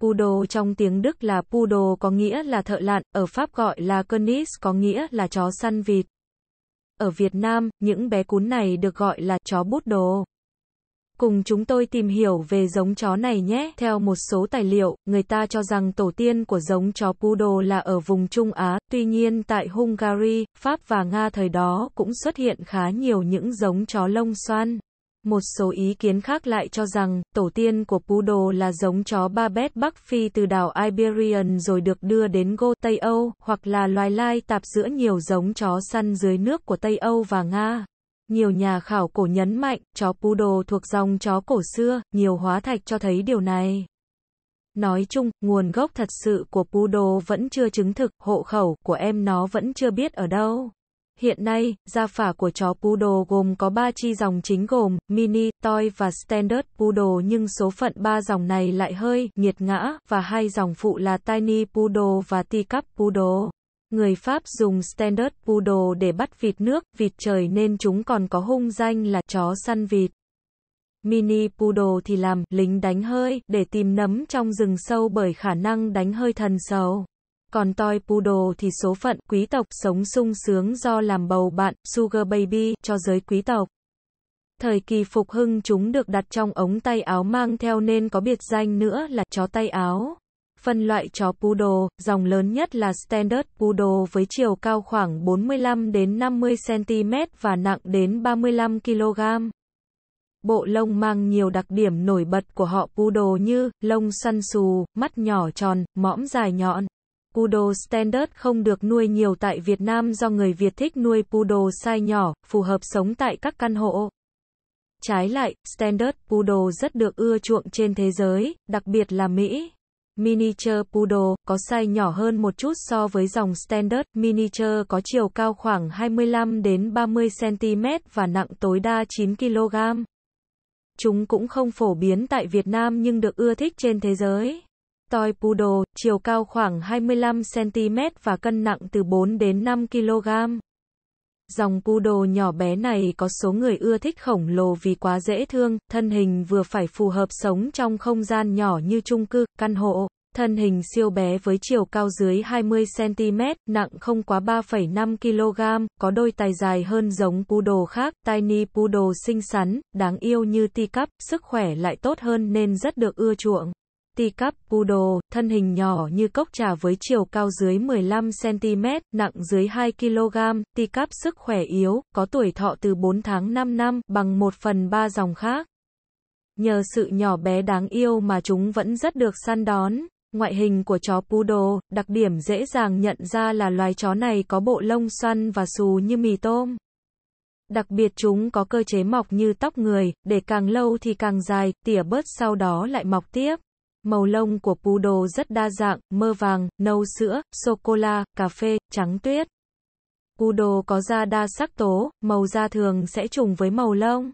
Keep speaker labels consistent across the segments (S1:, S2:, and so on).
S1: Poodle trong tiếng Đức là Poodle có nghĩa là thợ lặn, ở Pháp gọi là König có nghĩa là chó săn vịt. Ở Việt Nam, những bé cún này được gọi là chó bút đồ. Cùng chúng tôi tìm hiểu về giống chó này nhé. Theo một số tài liệu, người ta cho rằng tổ tiên của giống chó Poodle là ở vùng Trung Á, tuy nhiên tại Hungary, Pháp và Nga thời đó cũng xuất hiện khá nhiều những giống chó lông xoăn. Một số ý kiến khác lại cho rằng, tổ tiên của Poodle là giống chó Babet Bắc Phi từ đảo Iberian rồi được đưa đến Go Tây Âu, hoặc là loài lai tạp giữa nhiều giống chó săn dưới nước của Tây Âu và Nga. Nhiều nhà khảo cổ nhấn mạnh, chó Poodle thuộc dòng chó cổ xưa, nhiều hóa thạch cho thấy điều này. Nói chung, nguồn gốc thật sự của Poodle vẫn chưa chứng thực, hộ khẩu của em nó vẫn chưa biết ở đâu. Hiện nay, gia phả của chó Poodle gồm có 3 chi dòng chính gồm Mini, Toy và Standard Poodle nhưng số phận 3 dòng này lại hơi nghiệt ngã và hai dòng phụ là Tiny Poodle và Teacup Poodle. Người Pháp dùng Standard Poodle để bắt vịt nước, vịt trời nên chúng còn có hung danh là chó săn vịt. Mini Poodle thì làm lính đánh hơi để tìm nấm trong rừng sâu bởi khả năng đánh hơi thần sầu còn toy poodle thì số phận quý tộc sống sung sướng do làm bầu bạn sugar baby cho giới quý tộc. Thời kỳ phục hưng chúng được đặt trong ống tay áo mang theo nên có biệt danh nữa là chó tay áo. Phân loại chó poodle, dòng lớn nhất là standard poodle với chiều cao khoảng 45 đến 50 cm và nặng đến 35 kg. Bộ lông mang nhiều đặc điểm nổi bật của họ poodle như lông săn xù, mắt nhỏ tròn, mõm dài nhọn. Poodle Standard không được nuôi nhiều tại Việt Nam do người Việt thích nuôi Poodle size nhỏ, phù hợp sống tại các căn hộ. Trái lại, Standard Poodle rất được ưa chuộng trên thế giới, đặc biệt là Mỹ. Miniature Poodle có size nhỏ hơn một chút so với dòng Standard. Miniature có chiều cao khoảng 25 đến 30 cm và nặng tối đa 9 kg. Chúng cũng không phổ biến tại Việt Nam nhưng được ưa thích trên thế giới. Toy Poodle, chiều cao khoảng 25cm và cân nặng từ 4 đến 5 kg. Dòng Poodle nhỏ bé này có số người ưa thích khổng lồ vì quá dễ thương, thân hình vừa phải phù hợp sống trong không gian nhỏ như chung cư, căn hộ. Thân hình siêu bé với chiều cao dưới 20cm, nặng không quá 3,5 kg, có đôi tai dài hơn giống poodle khác. Tiny poodle xinh xắn, đáng yêu như ti teacup, sức khỏe lại tốt hơn nên rất được ưa chuộng teacup poodle, thân hình nhỏ như cốc trà với chiều cao dưới 15cm, nặng dưới 2kg, teacup sức khỏe yếu, có tuổi thọ từ 4 tháng 5 năm, bằng 1 phần 3 dòng khác. Nhờ sự nhỏ bé đáng yêu mà chúng vẫn rất được săn đón. Ngoại hình của chó poodle, đặc điểm dễ dàng nhận ra là loài chó này có bộ lông xoăn và xù như mì tôm. Đặc biệt chúng có cơ chế mọc như tóc người, để càng lâu thì càng dài, tỉa bớt sau đó lại mọc tiếp. Màu lông của poodle rất đa dạng, mơ vàng, nâu sữa, sô-cô-la, cà phê, trắng tuyết. Poodle có da đa sắc tố, màu da thường sẽ trùng với màu lông.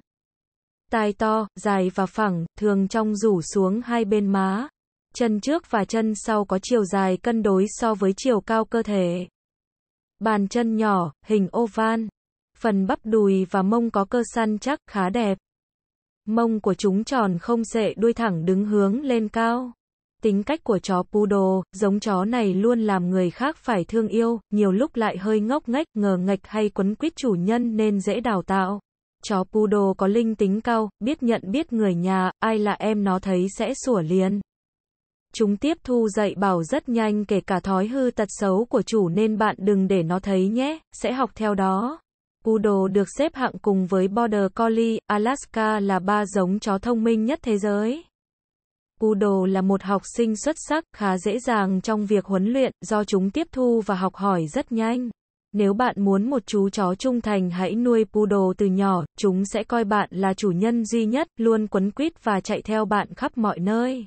S1: Tai to, dài và phẳng, thường trong rủ xuống hai bên má. Chân trước và chân sau có chiều dài cân đối so với chiều cao cơ thể. Bàn chân nhỏ, hình oval. Phần bắp đùi và mông có cơ săn chắc, khá đẹp. Mông của chúng tròn không sệ đuôi thẳng đứng hướng lên cao. Tính cách của chó poodle, giống chó này luôn làm người khác phải thương yêu, nhiều lúc lại hơi ngốc nghếch, ngờ nghịch hay quấn quýt chủ nhân nên dễ đào tạo. Chó poodle có linh tính cao, biết nhận biết người nhà, ai là em nó thấy sẽ sủa liền. Chúng tiếp thu dạy bảo rất nhanh kể cả thói hư tật xấu của chủ nên bạn đừng để nó thấy nhé, sẽ học theo đó. Poodle được xếp hạng cùng với Border Collie, Alaska là ba giống chó thông minh nhất thế giới. Poodle là một học sinh xuất sắc, khá dễ dàng trong việc huấn luyện, do chúng tiếp thu và học hỏi rất nhanh. Nếu bạn muốn một chú chó trung thành hãy nuôi Poodle từ nhỏ, chúng sẽ coi bạn là chủ nhân duy nhất, luôn quấn quýt và chạy theo bạn khắp mọi nơi.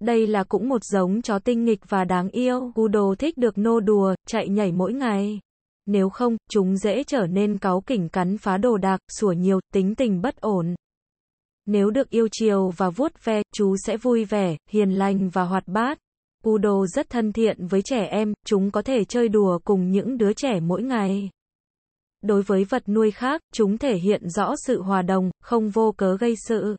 S1: Đây là cũng một giống chó tinh nghịch và đáng yêu, Poodle thích được nô đùa, chạy nhảy mỗi ngày. Nếu không, chúng dễ trở nên cáu kỉnh cắn phá đồ đạc, sủa nhiều, tính tình bất ổn. Nếu được yêu chiều và vuốt ve, chú sẽ vui vẻ, hiền lành và hoạt bát. Udo rất thân thiện với trẻ em, chúng có thể chơi đùa cùng những đứa trẻ mỗi ngày. Đối với vật nuôi khác, chúng thể hiện rõ sự hòa đồng, không vô cớ gây sự.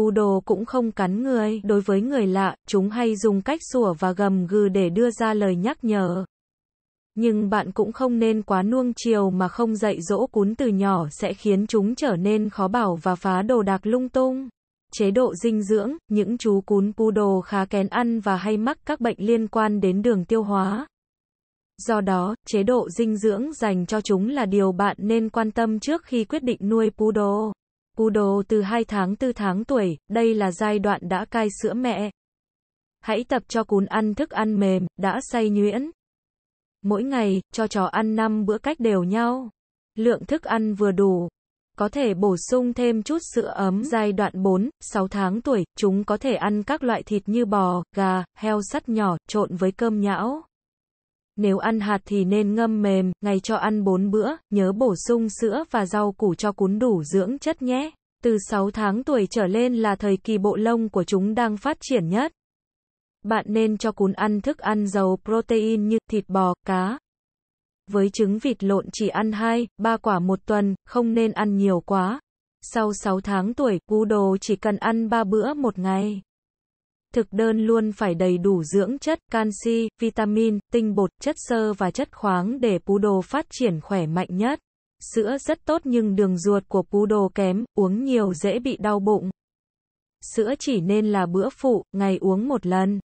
S1: Udo cũng không cắn người, đối với người lạ, chúng hay dùng cách sủa và gầm gừ để đưa ra lời nhắc nhở nhưng bạn cũng không nên quá nuông chiều mà không dạy dỗ cún từ nhỏ sẽ khiến chúng trở nên khó bảo và phá đồ đạc lung tung. Chế độ dinh dưỡng, những chú cún poodle khá kén ăn và hay mắc các bệnh liên quan đến đường tiêu hóa. Do đó, chế độ dinh dưỡng dành cho chúng là điều bạn nên quan tâm trước khi quyết định nuôi poodle. poodle từ 2 tháng 4 tháng tuổi, đây là giai đoạn đã cai sữa mẹ. Hãy tập cho cún ăn thức ăn mềm, đã xay nhuyễn, Mỗi ngày, cho chó ăn 5 bữa cách đều nhau. Lượng thức ăn vừa đủ. Có thể bổ sung thêm chút sữa ấm giai đoạn 4, 6 tháng tuổi, chúng có thể ăn các loại thịt như bò, gà, heo sắt nhỏ, trộn với cơm nhão. Nếu ăn hạt thì nên ngâm mềm, ngày cho ăn 4 bữa, nhớ bổ sung sữa và rau củ cho cún đủ dưỡng chất nhé. Từ 6 tháng tuổi trở lên là thời kỳ bộ lông của chúng đang phát triển nhất. Bạn nên cho cún ăn thức ăn giàu protein như thịt bò, cá. Với trứng vịt lộn chỉ ăn 2, 3 quả một tuần, không nên ăn nhiều quá. Sau 6 tháng tuổi, cú đồ chỉ cần ăn 3 bữa một ngày. Thực đơn luôn phải đầy đủ dưỡng chất, canxi, vitamin, tinh bột, chất xơ và chất khoáng để pú đồ phát triển khỏe mạnh nhất. Sữa rất tốt nhưng đường ruột của pú đồ kém, uống nhiều dễ bị đau bụng. Sữa chỉ nên là bữa phụ, ngày uống một lần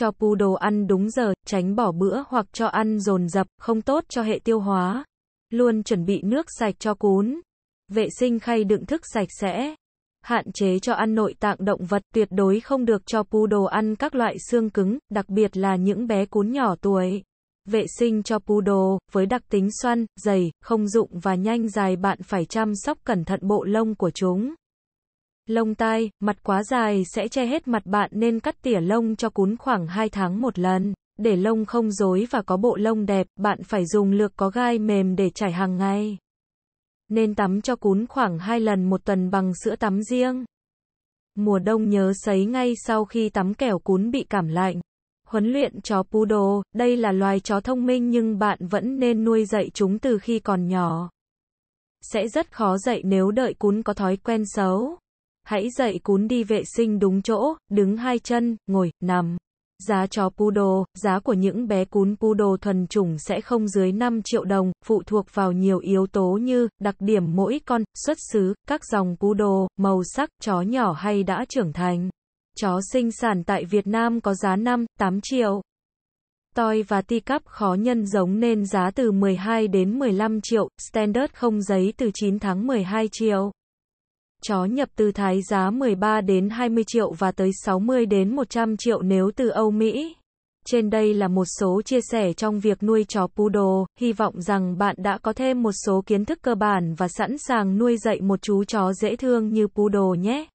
S1: cho poodle ăn đúng giờ, tránh bỏ bữa hoặc cho ăn dồn dập, không tốt cho hệ tiêu hóa. Luôn chuẩn bị nước sạch cho cún. Vệ sinh khay đựng thức sạch sẽ. Hạn chế cho ăn nội tạng động vật, tuyệt đối không được cho poodle ăn các loại xương cứng, đặc biệt là những bé cún nhỏ tuổi. Vệ sinh cho poodle, với đặc tính xoăn, dày, không dụng và nhanh dài bạn phải chăm sóc cẩn thận bộ lông của chúng. Lông tai, mặt quá dài sẽ che hết mặt bạn nên cắt tỉa lông cho cún khoảng 2 tháng một lần. Để lông không rối và có bộ lông đẹp, bạn phải dùng lược có gai mềm để chải hàng ngày. Nên tắm cho cún khoảng 2 lần một tuần bằng sữa tắm riêng. Mùa đông nhớ sấy ngay sau khi tắm kẻo cún bị cảm lạnh. Huấn luyện chó poodle, đây là loài chó thông minh nhưng bạn vẫn nên nuôi dạy chúng từ khi còn nhỏ. Sẽ rất khó dạy nếu đợi cún có thói quen xấu hãy dậy cún đi vệ sinh đúng chỗ, đứng hai chân, ngồi, nằm. Giá chó poodle, giá của những bé cún poodle thuần chủng sẽ không dưới 5 triệu đồng, phụ thuộc vào nhiều yếu tố như đặc điểm mỗi con, xuất xứ, các dòng poodle, màu sắc, chó nhỏ hay đã trưởng thành. Chó sinh sản tại Việt Nam có giá 5, 8 triệu. toy và ti cắp khó nhân giống nên giá từ 12 đến 15 triệu, standard không giấy từ 9 tháng 12 triệu. Chó nhập từ Thái giá 13 đến 20 triệu và tới 60 đến 100 triệu nếu từ Âu Mỹ. Trên đây là một số chia sẻ trong việc nuôi chó poodle, hy vọng rằng bạn đã có thêm một số kiến thức cơ bản và sẵn sàng nuôi dạy một chú chó dễ thương như poodle nhé.